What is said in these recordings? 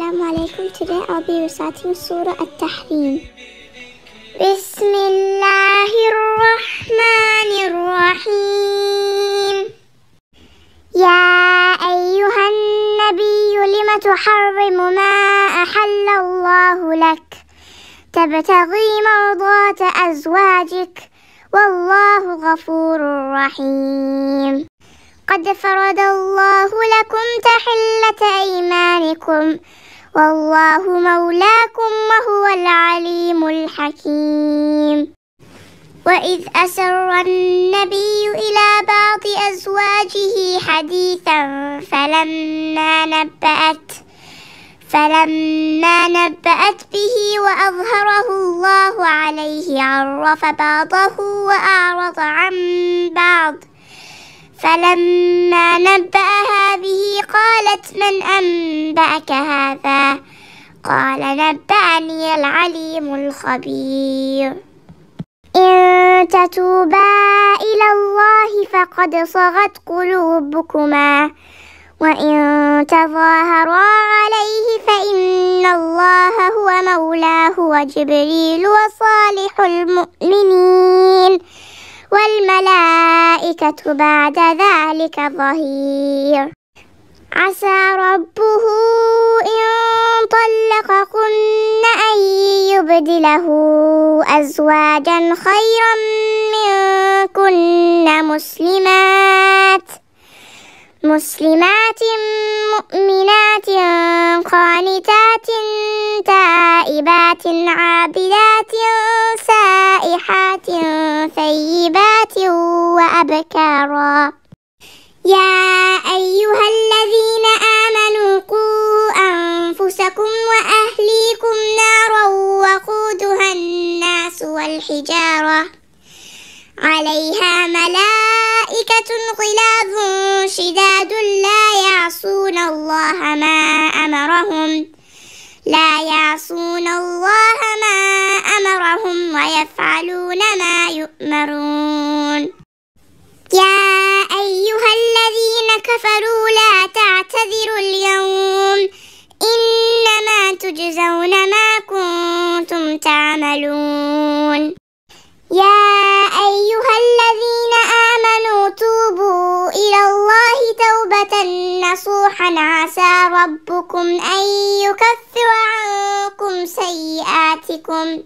السلام عليكم today I'll be reciting سورة التحريم بسم الله الرحمن الرحيم يا أيها النبي لم تحرم ما أحل الله لك تبتغي مرضات أزواجك والله غفور رحيم قد فرض الله لكم تحلة أيمانكم والله مولاكم وهو العليم الحكيم وإذ أسر النبي إلى بعض أزواجه حديثا فلما نبأت فلما نبأت به وأظهره الله عليه عرف بعضه وأعرض عن بعض فلما نبأها به قال قالت من أنبأك هذا قال نبأني العليم الخبير إن تتوبا إلى الله فقد صغت قلوبكما وإن تظاهرا عليه فإن الله هو مولاه وجبريل وصالح المؤمنين والملائكة بعد ذلك ظهير عسى ربه إن طلقكن أن يبدله أزواجا خيرا منكن مسلمات مسلمات مؤمنات قانتات تائبات عابدات سائحات ثيبات وأبكارا يا أيها الذين آمنوا قوا أنفسكم وأهليكم نارا وقودها الناس والحجارة عليها ملائكة غلاظ شداد لا يعصون الله ما أمرهم لا يعصون الله ما أمرهم ويفعلون ما يؤمرون كفروا لا تعتذروا اليوم إنما تجزون ما كنتم تعملون يا أيها الذين آمنوا توبوا إلى الله توبة نصوحا عسى ربكم أن يكفر عنكم سيئاتكم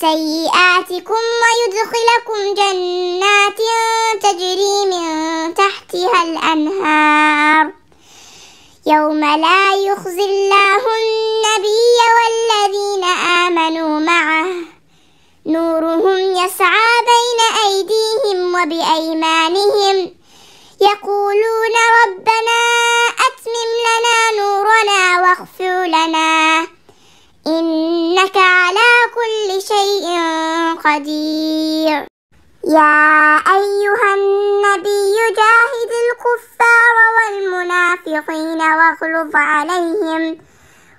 سيئاتكم ويدخلكم جنات تجري من تحتها الأنهار يوم لا يخزي الله النبي والذين آمنوا معه نورهم يسعى بين أيديهم وبأيمانهم يقولون ربنا قدير يا أيها النبي جاهد الكفار والمنافقين واغلظ عليهم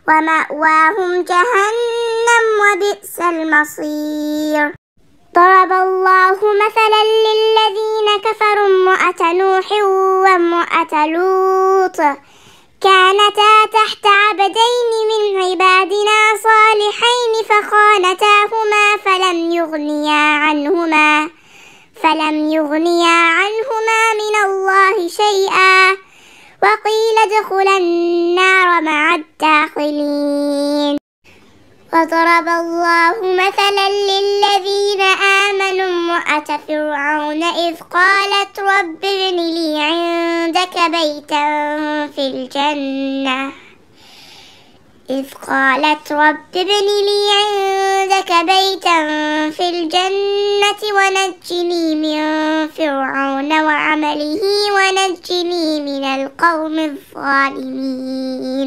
ومأواهم جهنم وبئس المصير ضرب الله مثلا للذين كفروا امرأة نوح وامرأة لوط كانتا تحت عبدين من عبادنا صالحين فخانتاهما فلم يغنيا عنهما فلم يغنيا عنهما من الله شيئا وقيل ادخلا النار مع الداخلين وضرب الله مثلا للذين آمنوا امرأة فرعون إذ قالت رب ابن لي عندك بيتا في الجنة إذ قالت رب ابن لي عندك بيتا في الجنة ونجني من فرعون وعمله ونجني من القوم الظالمين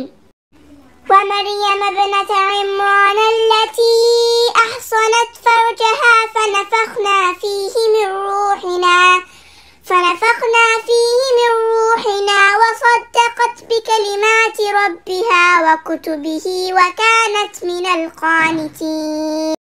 ربها وكتبه وكانت من القانتين